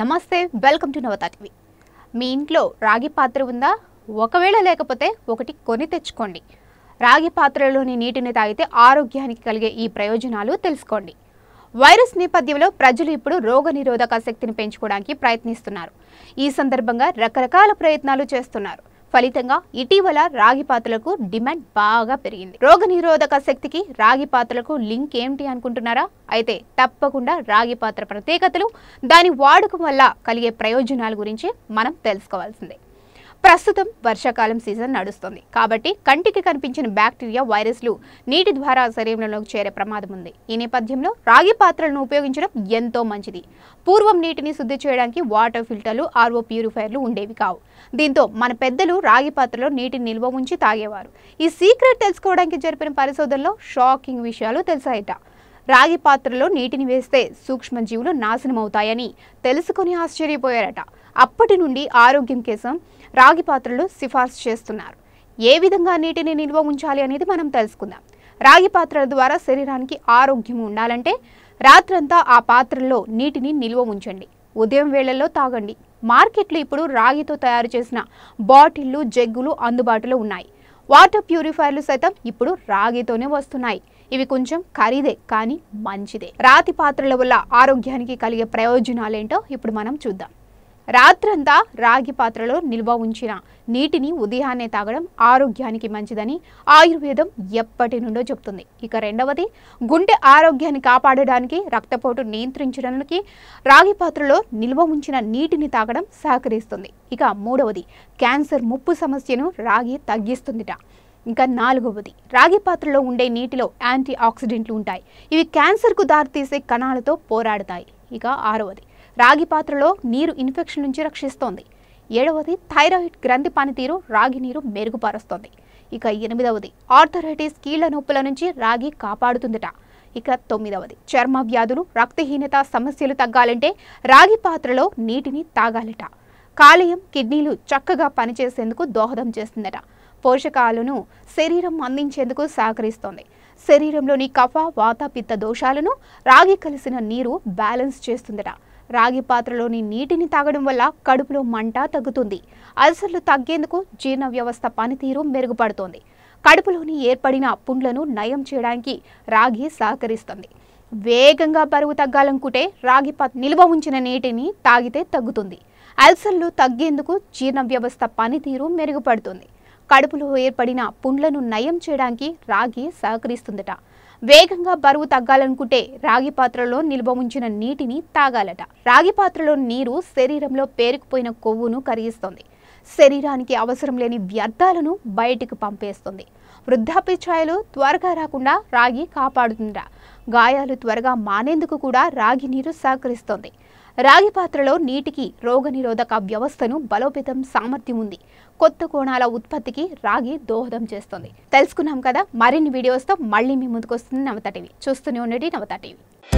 నమస్తే welcome to Navata TV మీ ఇంట్లో రాగి పాత్ర ఉందా ఒకవేళ లేకపోతే ఒకటి కొని తెచ్చుకోండి రాగి పాత్రలోని నీటిని తాగితే ఆరోగ్యానికి కలిగే ఈ ప్రయోజనాలు తెలుసుకోండి వైరస్ నేపథ్యంలో ప్రజలు ఇప్పుడు రోగనిరోధక శక్తిని పెంచుకోవడానికి ప్రయత్నిస్తున్నారు ఈ సందర్భంగా రకరకాల ప్రయత్నాలు చేస్తున్నారు ఫలితంగా ఇటీవల రాగి పాత్రలకు డిమాండ్ బాగా పెరిగింది రోగనిరోధక శక్తికి రాగి పాత్రలకు లింక్ ఏమిటి అనుకుంటున్నారా అయితే తప్పకుండా రాగి పాత్ర ప్రత్యేకతలు దాని వాడకం వల్ల కలిగే ప్రయోజనాల గురించి మనం తెలుసుకోవాల్సిందే ప్రస్తుతం వర్షాకాలం సీజన్ నడుస్తుంది కాబట్టి కంటికి కనిపించిన బ్యాక్టీరియా వైరస్లు నీటి ద్వారా శరీరంలోకి చేరే ప్రమాదం ఉంది ఈ నేపథ్యంలో రాగి పాత్రలను ఉపయోగించడం ఎంతో మంచిది పూర్వం నీటిని శుద్ధి చేయడానికి వాటర్ ఫిల్టర్లు ఆర్ఓ ప్యూరిఫైర్లు ఉండేవి కావు దీంతో మన పెద్దలు రాగి పాత్రలో నీటిని నిల్వ ఉంచి తాగేవారు ఈ సీక్రెట్ తెలుసుకోవడానికి జరిపిన పరిశోధనలో షాకింగ్ విషయాలు తెలిసాయట రాగి పాత్రలో నీటిని వేస్తే సూక్ష్మజీవులు నాశనమవుతాయని తెలుసుకుని ఆశ్చర్యపోయారట అప్పటి నుండి ఆరోగ్యం కోసం రాగి పాత్రలు సిఫార్సు చేస్తున్నారు ఏ విధంగా నీటిని నిల్వ ఉంచాలి అనేది మనం తెలుసుకుందాం రాగి పాత్రల ద్వారా శరీరానికి ఆరోగ్యం ఉండాలంటే రాత్రంతా ఆ పాత్రల్లో నీటిని నిల్వ ఉంచండి ఉదయం వేళల్లో తాగండి మార్కెట్లో ఇప్పుడు రాగితో తయారు చేసిన బాటిళ్ళు జగ్గులు అందుబాటులో ఉన్నాయి వాటర్ ప్యూరిఫైర్లు సైతం ఇప్పుడు రాగితోనే వస్తున్నాయి ఇవి కొంచెం ఖరీదే కానీ మంచిదే రాతి పాత్రల వల్ల ఆరోగ్యానికి కలిగే ప్రయోజనాలేంటో ఇప్పుడు మనం చూద్దాం రాత్రంతా రాగి పాత్రలో నిల్వ ఉంచిన నీటిని ఉదయాన్నే తాగడం ఆరోగ్యానికి మంచిదని ఆయుర్వేదం ఎప్పటి నుండో చెప్తుంది ఇక రెండవది గుండె ఆరోగ్యాన్ని కాపాడడానికి రక్తపోటు నియంత్రించడానికి రాగి పాత్రలో నిల్వ ఉంచిన నీటిని తాగడం సహకరిస్తుంది ఇక మూడవది క్యాన్సర్ ముప్పు సమస్యను రాగి తగ్గిస్తుందిట ఇంకా నాలుగవది రాగి పాత్రలో ఉండే నీటిలో యాంటీ ఆక్సిడెంట్లు ఉంటాయి ఇవి క్యాన్సర్కు దారితీసే కణాలతో పోరాడతాయి ఇక ఆరవది రాగి పాత్రలో నీరు ఇన్ఫెక్షన్ నుంచి రక్షిస్తోంది ఏడవది థైరాయిడ్ గ్రంథి పనితీరు రాగి నీరు మెరుగుపరుస్తోంది ఇక ఎనిమిదవది ఆర్థరైటిస్ కీళ్ల నొప్పుల నుంచి రాగి కాపాడుతుందట ఇక తొమ్మిదవది చర్మ వ్యాధులు రక్తహీనత సమస్యలు తగ్గాలంటే రాగి పాత్రలో నీటిని తాగాలిట కాలేయం కిడ్నీలు చక్కగా పనిచేసేందుకు దోహదం చేస్తుందట పోషకాలను శరీరం అందించేందుకు సహకరిస్తోంది శరీరంలోని కఫ వాత పిత్త దోషాలను రాగి కలిసిన నీరు బ్యాలెన్స్ చేస్తుందట రాగి పాత్రలోని నీటిని తాగడం వల్ల కడుపులో మంట తగ్గుతుంది అల్సర్లు తగ్గేందుకు జీర్ణ వ్యవస్థ పనితీరు మెరుగుపడుతోంది కడుపులోని ఏర్పడిన పుండ్లను నయం చేయడానికి రాగి సహకరిస్తుంది వేగంగా బరువు తగ్గాలనుకుంటే రాగి నిల్వ ఉంచిన నీటిని తాగితే తగ్గుతుంది అల్సర్లు తగ్గేందుకు జీర్ణ వ్యవస్థ పనితీరు మెరుగుపడుతుంది కడుపులో ఏర్పడిన పుండ్లను నయం చేయడానికి రాగి సహకరిస్తుందట వేగంగా బరువు తగ్గాలనుకుంటే రాగి పాత్రలో నిల్వ ఉంచిన నీటిని తాగాలట రాగి పాత్రలో నీరు శరీరంలో పేరుకుపోయిన కొవ్వును కరిగిస్తుంది శరీరానికి అవసరం లేని వ్యర్థాలను బయటికి పంపేస్తుంది వృద్ధాప్య ఛాయలు త్వరగా రాకుండా రాగి కాపాడుతుందిరా గాయాలు త్వరగా మానేందుకు కూడా రాగి నీరు సహకరిస్తుంది రాగి పాత్రలో నీటికి రోగనిరోధక వ్యవస్థను బలోపేతం సామర్థ్యం ఉంది కొత్త కోణాల ఉత్పత్తికి రాగి దోహదం చేస్తుంది తెలుసుకున్నాం కదా మరిన్ని వీడియోస్తో మళ్ళీ మీ ముందుకు వస్తుంది నవత టీవీ చూస్తూనే ఉండండి నవత టీవీ